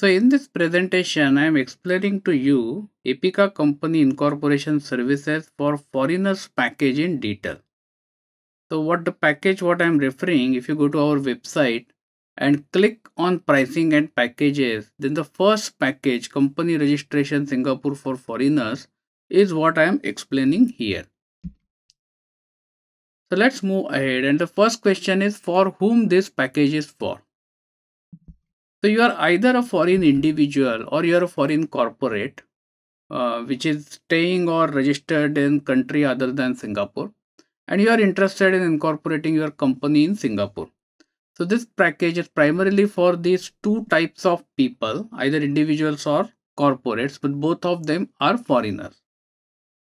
So in this presentation, I am explaining to you Epica Company Incorporation Services for Foreigners package in detail. So what the package what I am referring, if you go to our website and click on pricing and packages, then the first package company registration Singapore for foreigners is what I am explaining here. So let's move ahead and the first question is for whom this package is for. So you are either a foreign individual or you are a foreign corporate, uh, which is staying or registered in country other than Singapore, and you are interested in incorporating your company in Singapore. So this package is primarily for these two types of people, either individuals or corporates, but both of them are foreigners.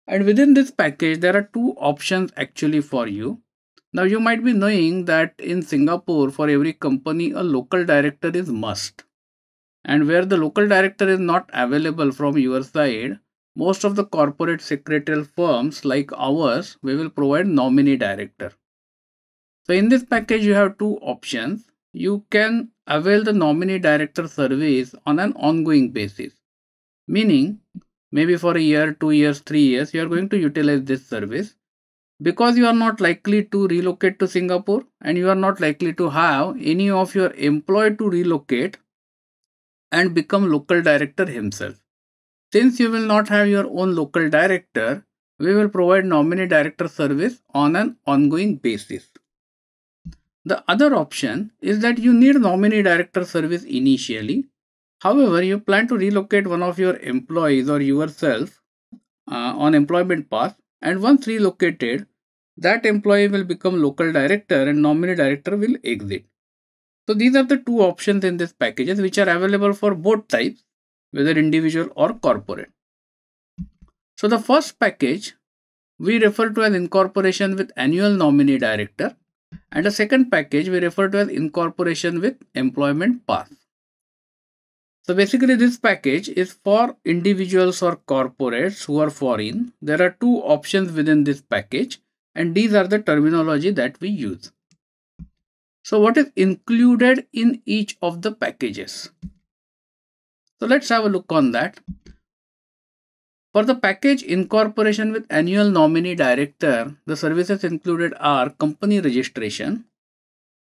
And within this package, there are two options actually for you. Now you might be knowing that in Singapore for every company a local director is must. And where the local director is not available from your side, most of the corporate secretarial firms like ours we will provide nominee director. So in this package you have two options. You can avail the nominee director service on an ongoing basis. Meaning maybe for a year, two years, three years you are going to utilize this service because you are not likely to relocate to Singapore and you are not likely to have any of your employee to relocate and become local director himself. Since you will not have your own local director, we will provide nominee director service on an ongoing basis. The other option is that you need nominee director service initially. However, you plan to relocate one of your employees or yourself uh, on employment path and once relocated, that employee will become local director and nominee director will exit. So these are the two options in these packages which are available for both types, whether individual or corporate. So the first package we refer to as incorporation with annual nominee director and the second package we refer to as incorporation with employment pass. So basically this package is for individuals or corporates who are foreign. There are two options within this package and these are the terminology that we use. So what is included in each of the packages? So let's have a look on that. For the package incorporation with annual nominee director, the services included are company registration,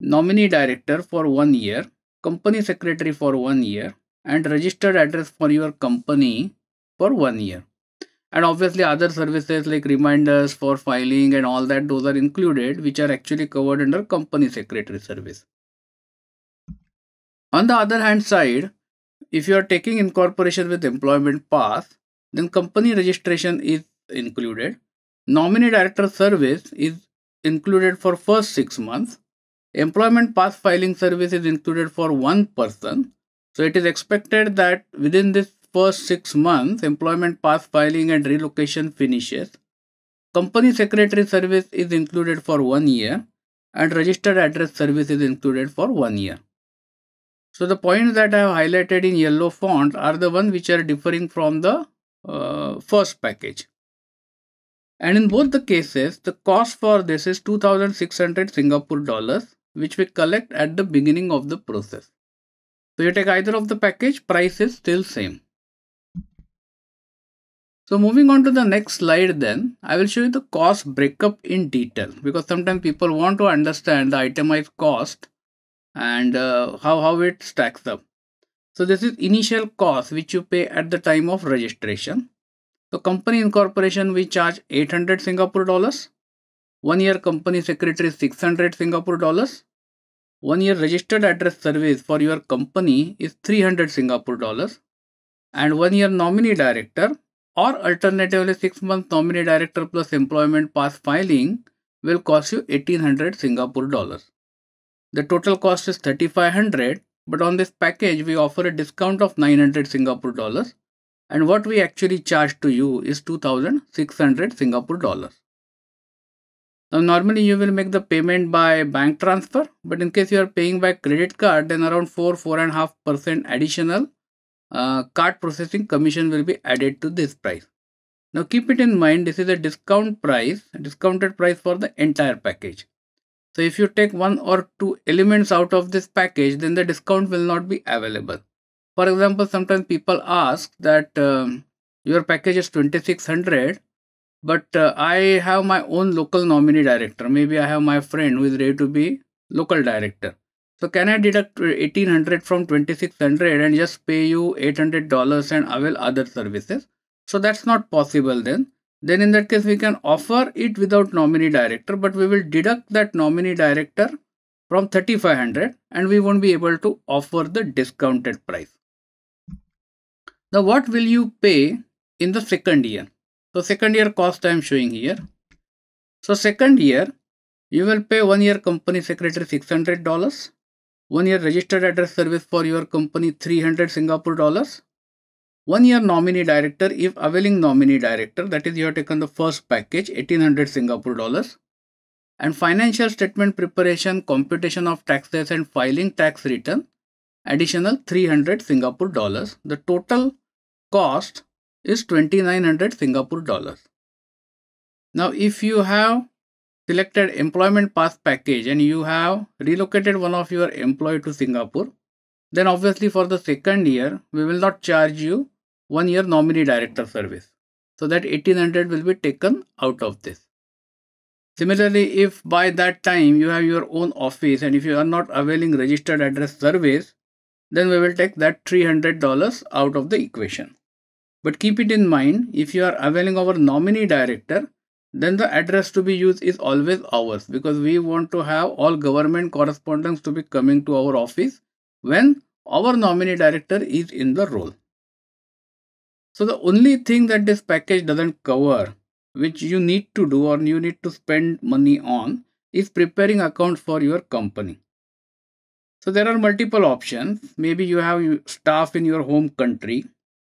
nominee director for one year, company secretary for one year, and registered address for your company for one year and obviously other services like reminders for filing and all that those are included which are actually covered under company secretary service on the other hand side if you are taking incorporation with employment pass then company registration is included nominee director service is included for first 6 months employment pass filing service is included for one person so it is expected that within this first six months, employment pass filing and relocation finishes. Company secretary service is included for one year and registered address service is included for one year. So the points that I have highlighted in yellow font are the ones which are differing from the uh, first package. And in both the cases, the cost for this is 2600 Singapore dollars, which we collect at the beginning of the process. So you take either of the package, price is still same. So moving on to the next slide then, I will show you the cost breakup in detail because sometimes people want to understand the itemized cost and uh, how, how it stacks up. So this is initial cost which you pay at the time of registration. So company incorporation we charge 800 Singapore dollars. One year company secretary 600 Singapore dollars. One year registered address service for your company is 300 Singapore dollars. And one year nominee director or alternatively 6 months nominee director plus employment pass filing will cost you 1800 Singapore dollars. The total cost is 3500 but on this package we offer a discount of 900 Singapore dollars and what we actually charge to you is 2600 Singapore dollars. Now normally you will make the payment by bank transfer but in case you are paying by credit card then around 4 4.5% additional uh, card processing commission will be added to this price. Now keep it in mind this is a discount price, discounted price for the entire package. So if you take one or two elements out of this package then the discount will not be available. For example sometimes people ask that um, your package is 2600 but uh, I have my own local nominee director maybe I have my friend who is ready to be local director. So can I deduct 1800 from 2600 and just pay you $800 and avail other services? So that's not possible then. Then in that case, we can offer it without nominee director, but we will deduct that nominee director from 3500 and we won't be able to offer the discounted price. Now what will you pay in the second year? So second year cost I am showing here. So second year, you will pay one year company secretary $600 one year registered address service for your company 300 Singapore dollars, one year nominee director if availing nominee director that is you have taken the first package 1800 Singapore dollars and financial statement preparation, computation of taxes and filing tax return additional 300 Singapore dollars. The total cost is 2900 Singapore dollars. Now if you have selected employment pass package and you have relocated one of your employee to Singapore, then obviously for the second year, we will not charge you one year nominee director service. So that 1800 will be taken out of this. Similarly, if by that time you have your own office and if you are not availing registered address service, then we will take that $300 out of the equation. But keep it in mind, if you are availing our nominee director, then the address to be used is always ours because we want to have all government correspondence to be coming to our office when our nominee director is in the role. So the only thing that this package doesn't cover, which you need to do or you need to spend money on, is preparing account for your company. So there are multiple options. Maybe you have staff in your home country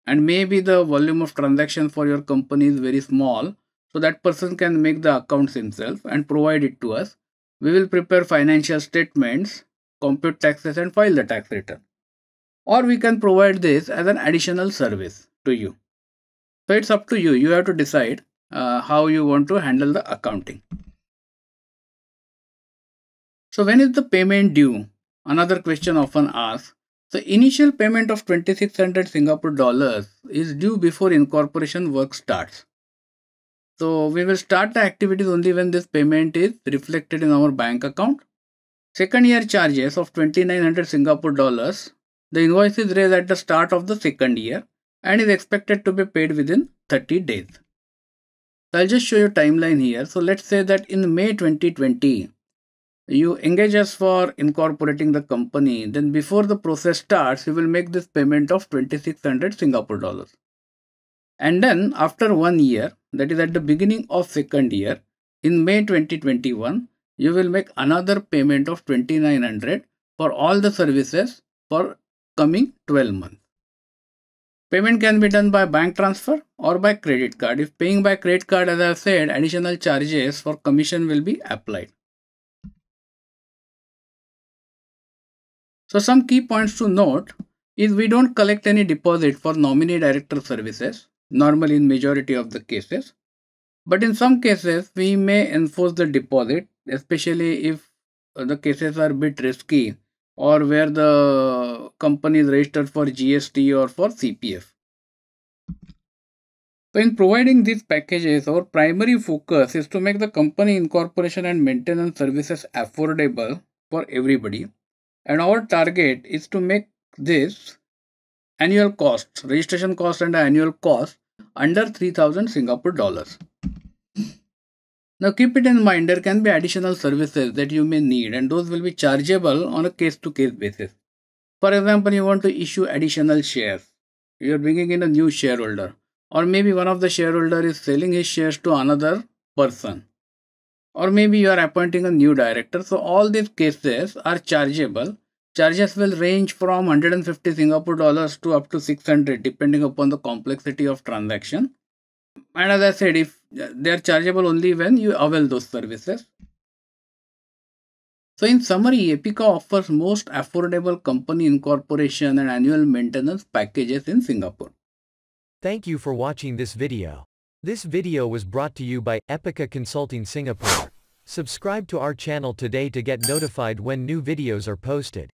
and maybe the volume of transactions for your company is very small so that person can make the accounts himself and provide it to us. We will prepare financial statements, compute taxes and file the tax return. Or we can provide this as an additional service to you. So it's up to you. You have to decide uh, how you want to handle the accounting. So when is the payment due? Another question often asked. The initial payment of 2600 Singapore dollars is due before incorporation work starts. So we will start the activities only when this payment is reflected in our bank account. Second year charges of 2900 Singapore dollars. The invoice is raised at the start of the second year and is expected to be paid within 30 days. So I'll just show you timeline here. So let's say that in May 2020, you engage us for incorporating the company. Then before the process starts, you will make this payment of 2600 Singapore dollars. And then after one year, that is at the beginning of second year, in May 2021, you will make another payment of 2900 for all the services for coming 12 months. Payment can be done by bank transfer or by credit card. If paying by credit card, as I said, additional charges for commission will be applied. So some key points to note is we don't collect any deposit for nominee director services normal in majority of the cases. But in some cases, we may enforce the deposit, especially if uh, the cases are a bit risky or where the company is registered for GST or for CPF. So in providing these packages, our primary focus is to make the company incorporation and maintenance services affordable for everybody. And our target is to make this annual cost, registration cost and annual cost under 3000 Singapore dollars. Now keep it in mind there can be additional services that you may need and those will be chargeable on a case to case basis. For example, you want to issue additional shares. You are bringing in a new shareholder or maybe one of the shareholder is selling his shares to another person or maybe you are appointing a new director. So all these cases are chargeable Charges will range from 150 Singapore dollars to up to 600 depending upon the complexity of transaction. And as I said, if uh, they are chargeable only when you avail those services. So in summary, Epica offers most affordable company incorporation and annual maintenance packages in Singapore. Thank you for watching this video. This video was brought to you by Epica Consulting Singapore. Subscribe to our channel today to get notified when new videos are posted.